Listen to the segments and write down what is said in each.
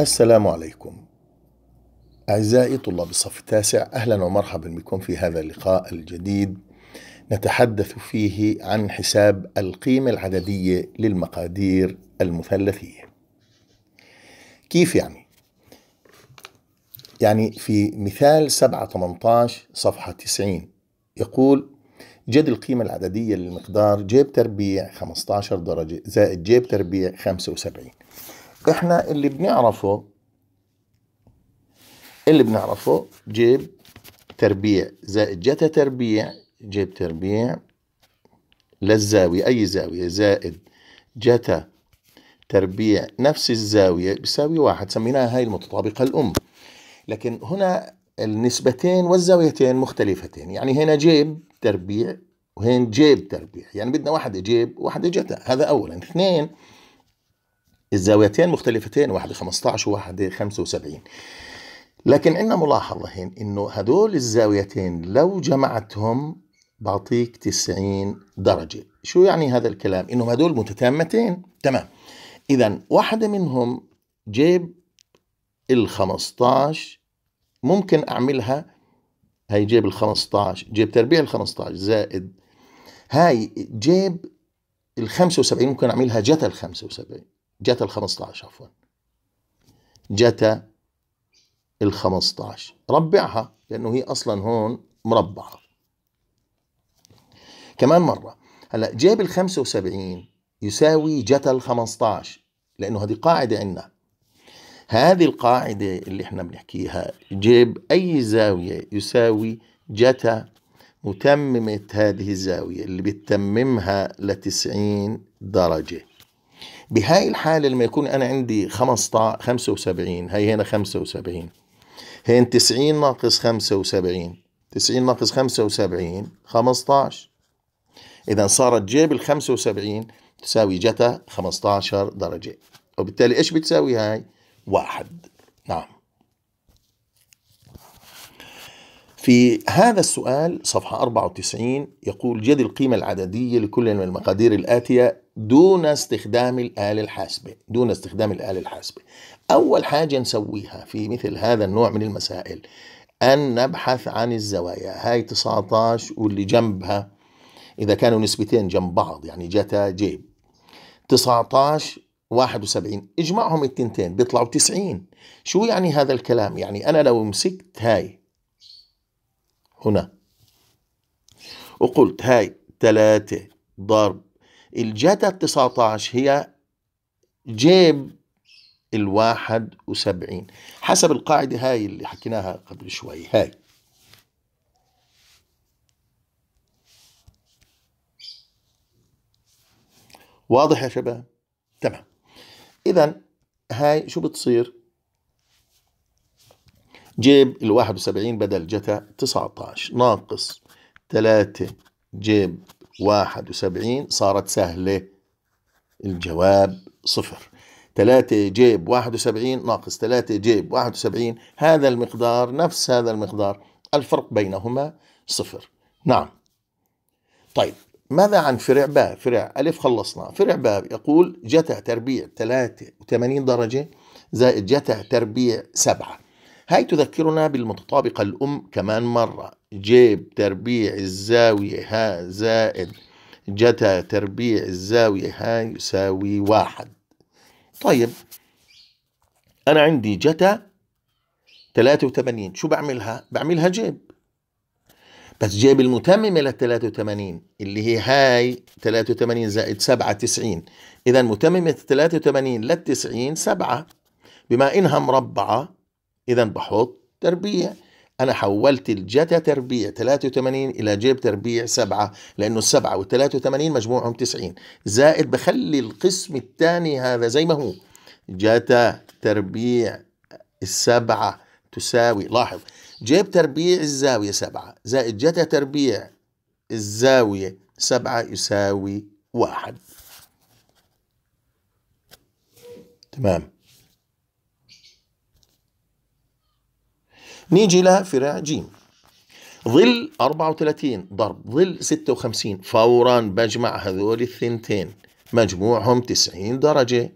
السلام عليكم أعزائي طلاب الصف التاسع أهلا ومرحبا بكم في هذا اللقاء الجديد نتحدث فيه عن حساب القيمة العددية للمقادير المثلثية كيف يعني؟ يعني في مثال 7 18 صفحة 90 يقول جد القيمة العددية للمقدار جيب تربيع 15 درجة زائد جيب تربيع 75 احنا اللي بنعرفه اللي بنعرفه جيب تربيع زائد جتا تربيع جيب تربيع للزاوية أي زاوية زائد جتا تربيع نفس الزاوية بيساوي واحد سميناها هاي المتطابقة الأم لكن هنا النسبتين والزاويتين مختلفتين يعني هنا جيب تربيع وهين جيب تربيع يعني بدنا واحدة جيب وواحدة جتا هذا أولا اثنين الزاويتين مختلفتين واحدة 15 وواحدة 75 لكن عندنا ملاحظة هين إنه هدول الزاويتين لو جمعتهم بعطيك 90 درجة شو يعني هذا الكلام؟ إنهم هدول متتامتين تمام إذا واحدة منهم جيب ال 15 ممكن أعملها هاي جيب ال 15 جيب تربيع ال 15 زائد هاي جيب ال 75 ممكن أعملها جتا ال 75 جت ال 15 عفوا جت ال 15 ربعها لانه هي اصلا هون مربعه كمان مره هلا جاب ال 75 يساوي جت ال 15 لانه هذه قاعده عندنا هذه القاعده اللي احنا بنحكيها جيب اي زاويه يساوي جتا متممة هذه الزاوية اللي بتتممها لتسعين درجة بهاي الحالة لما يكون أنا عندي 15 75 هي هنا 75 هين 90 ناقص 75 90 ناقص 75 15 إذا صارت جيب ال 75 تساوي جتا 15 درجة وبالتالي إيش بتساوي هاي؟ واحد نعم في هذا السؤال صفحة 94 يقول جد القيمة العددية لكل من المقادير الآتية دون استخدام الآلة الحاسبة دون استخدام الآلة الحاسبة أول حاجة نسويها في مثل هذا النوع من المسائل أن نبحث عن الزوايا هاي 19 واللي جنبها إذا كانوا نسبتين جنب بعض يعني جتا جيب 19 71 اجمعهم التنتين بيطلعوا 90 شو يعني هذا الكلام يعني أنا لو مسكت هاي هنا وقلت هاي 3 ضرب الجتا 19 هي جيب الواحد وسبعين حسب القاعدة هاي اللي حكيناها قبل شوي هاي واضح يا شباب تمام إذا هاي شو بتصير جيب ال 71 بدل جتا 19 ناقص 3 جيب 71 صارت سهلة الجواب صفر 3 جيب 71 ناقص 3 جيب 71 هذا المقدار نفس هذا المقدار الفرق بينهما صفر نعم طيب ماذا عن فرع باء فرع ألف خلصنا فرع باء يقول جتا تربيع 83 درجة زائد جتا تربيع 7 هاي تذكرنا بالمتطابقة الأم كمان مرة جيب تربيع الزاوية ها زائد جتا تربيع الزاوية ها يساوي واحد طيب أنا عندي جتا 83 شو بعملها؟ بعملها جيب بس جيب المتممة لل 83 اللي هي هاي 83 زائد 7 90 إذا متممة 83 لل 90 7 بما إنها مربعة إذا بحط تربيع أنا حولت الجتا تربيع 83 إلى جيب تربيع 7 لأنه 7 وال 83 مجموعهم 90 زائد بخلي القسم الثاني هذا زي ما هو جتا تربيع السبعة تساوي لاحظ جيب تربيع الزاوية سبعة زائد جتا تربيع الزاوية سبعة يساوي واحد تمام نيجي لفرع ج ظل 34 ضرب ظل 56 فورا بجمع هذول الثنتين مجموعهم 90 درجة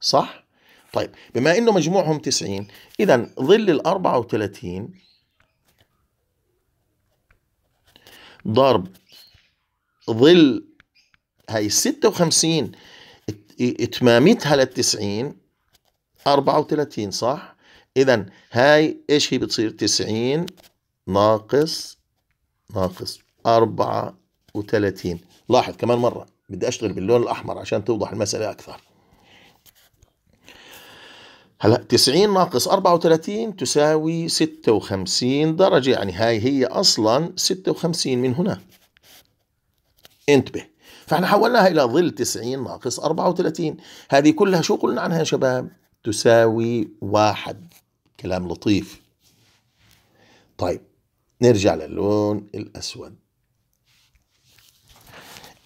صح؟ طيب بما انه مجموعهم 90 اذا ظل ال 34 ضرب ظل هي ال 56 اتمامتها لل 90 34 صح؟ إذا هاي إيش هي بتصير تسعين ناقص ناقص أربعة وثلاثين لاحظ كمان مرة بدي أشتغل باللون الأحمر عشان توضح المسألة أكثر هلا 90 ناقص 34 تساوي 56 درجة يعني هاي هي أصلا 56 من هنا انتبه فاحنا حولناها إلى ظل 90 ناقص 34 هذه كلها شو قلنا عنها يا شباب تساوي واحد كلام لطيف طيب نرجع للون الأسود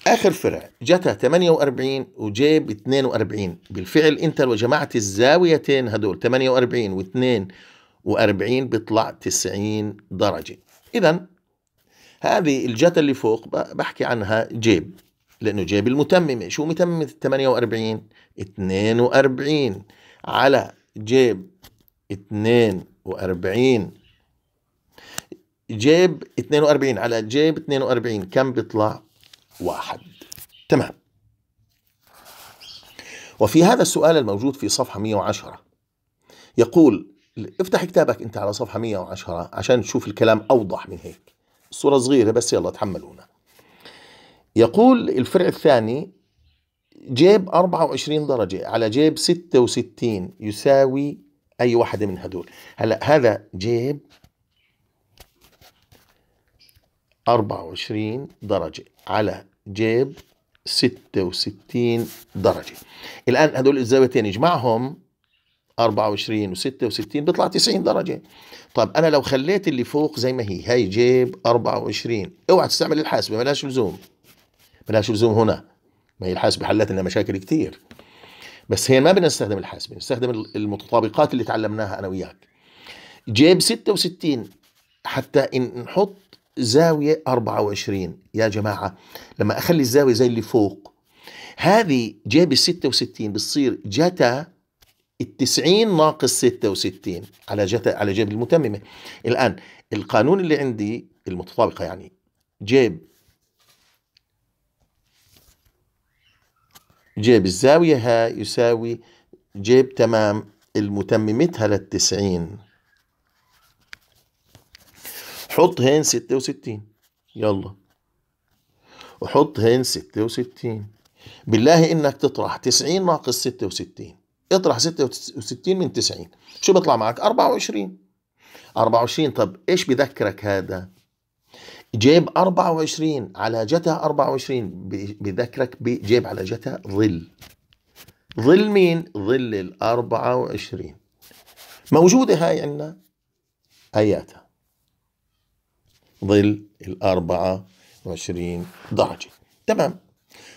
آخر فرع جتا 48 وجيب 42 بالفعل أنت لو جمعت الزاويتين هدول 48 و 42 بيطلع 90 درجة إذا هذه الجتا اللي فوق بحكي عنها جيب لأنه جيب المتممة شو متممة 48 42 على جيب 42 جيب 42 على جيب 42 كم بيطلع؟ واحد تمام وفي هذا السؤال الموجود في صفحة 110 يقول افتح كتابك انت على صفحة 110 عشان تشوف الكلام أوضح من هيك الصورة صغيرة بس يلا تحملونا يقول الفرع الثاني جيب 24 درجة على جيب 66 يساوي اي واحده من هدول هلا هذا جيب 24 درجه على جيب 66 درجه الان هدول الزاويتين اجمعهم 24 و66 بيطلع 90 درجة طب أنا لو خليت اللي فوق زي ما هي هاي جيب 24 اوعى تستعمل الحاسبة ملاش لزوم ملاش لزوم هنا ما هي الحاسبة حلت لنا مشاكل كتير بس هي ما بدنا نستخدم الحاسبه نستخدم المتطابقات اللي تعلمناها انا وياك جيب 66 حتى إن نحط زاوية 24 يا جماعة لما أخلي الزاوية زي اللي فوق هذه جيب ال 66 بتصير جتا ال 90 ناقص 66 على جتا على جيب المتممة الآن القانون اللي عندي المتطابقة يعني جيب جيب الزاوية هاي يساوي جيب تمام المتممتها للتسعين حط هين ستة وستين يلا وحط هين ستة وستين بالله انك تطرح تسعين ناقص ستة وستين اطرح ستة وستين من تسعين شو بطلع معك أربعة وعشرين أربعة وعشرين طب ايش بذكرك هذا جيب 24 على جتا 24 بذكرك بجيب على جتا ظل ظل مين؟ ظل ال 24 موجودة هاي عندنا آياتها ظل ال 24 درجة تمام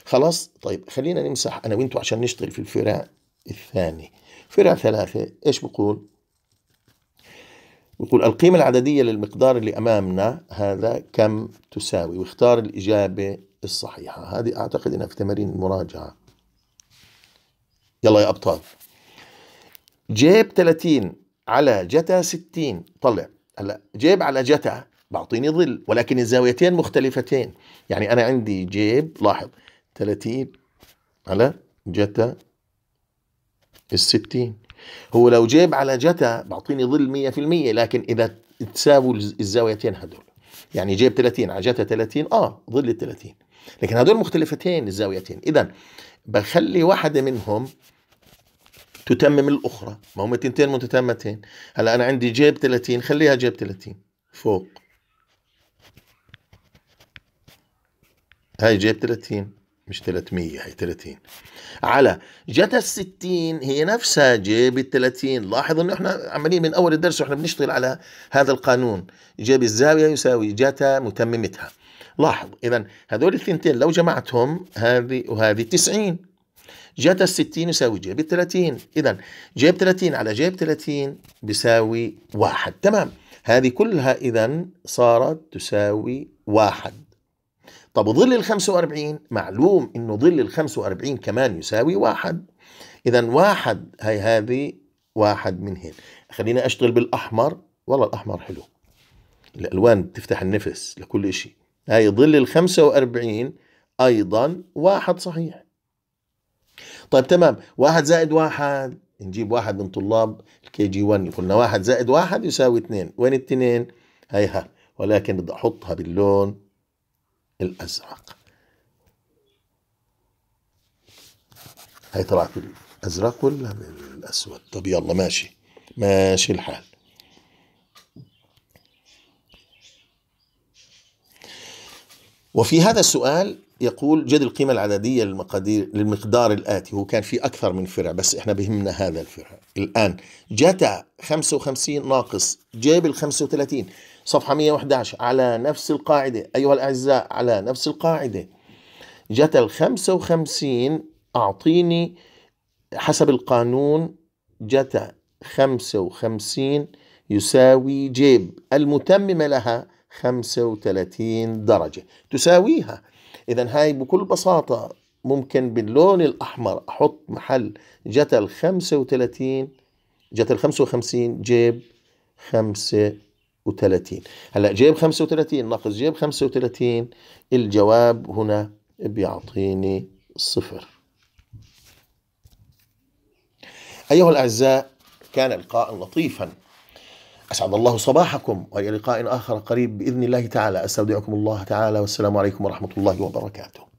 خلاص طيب خلينا نمسح أنا وأنتم عشان نشتغل في الفراء الثاني فرع ثلاثة إيش بقول؟ يقول القيمة العددية للمقدار اللي أمامنا هذا كم تساوي واختار الإجابة الصحيحة هذه أعتقد أنها في تمارين المراجعة يلا يا أبطال جيب 30 على جتا 60 طلع هلا جيب على جتا بعطيني ظل ولكن الزاويتين مختلفتين يعني أنا عندي جيب لاحظ 30 على جتا الستين هو لو جيب على جتا بعطيني ظل 100% لكن اذا تساووا الزاويتين هدول يعني جيب 30 على جتا 30 اه ظل ال 30 لكن هدول مختلفتين الزاويتين اذا بخلي واحده منهم تتمم الاخرى ما هم تنتين متتمتين هلا انا عندي جيب 30 خليها جيب 30 فوق هاي جيب 30 مش 300 هي 30 على جتا ال 60 هي نفسها جيب ال 30 لاحظ انه احنا عمالين من اول الدرس واحنا بنشتغل على هذا القانون جيب الزاويه يساوي جتا متممتها لاحظ اذا هذول الثنتين لو جمعتهم هذه وهذه 90 جتا ال 60 يساوي جيب ال 30 اذا جيب 30 على جيب 30 بيساوي واحد تمام هذه كلها اذا صارت تساوي واحد طب ظل ال 45 معلوم انه ظل ال 45 كمان يساوي واحد اذا واحد هي هذه واحد من هنا خليني اشتغل بالاحمر والله الاحمر حلو الالوان بتفتح النفس لكل شيء هاي ظل ال 45 ايضا واحد صحيح طيب تمام واحد زائد واحد نجيب واحد من طلاب الكي جي 1 قلنا واحد زائد واحد يساوي اثنين وين الاثنين هيها ولكن بدي احطها باللون الأزرق هاي طلعت الأزرق ولا الأسود طب يلا ماشي ماشي الحال وفي هذا السؤال يقول جد القيمة العددية للمقادير للمقدار الآتي هو كان في أكثر من فرع بس إحنا بهمنا هذا الفرع الآن جتا 55 ناقص جاب ال 35 صفحة 111 على نفس القاعدة أيها الأعزاء على نفس القاعدة جت ال 55 أعطيني حسب القانون جت 55 يساوي جيب المتممة لها 35 درجة تساويها إذا هاي بكل بساطة ممكن باللون الأحمر أحط محل جت ال 35 جت ال 55 جيب 35 35 هلا جيب 35 ناقص جيب 35 الجواب هنا بيعطيني صفر أيها الأعزاء كان لقاء لطيفا أسعد الله صباحكم وإلى لقاء آخر قريب بإذن الله تعالى أستودعكم الله تعالى والسلام عليكم ورحمة الله وبركاته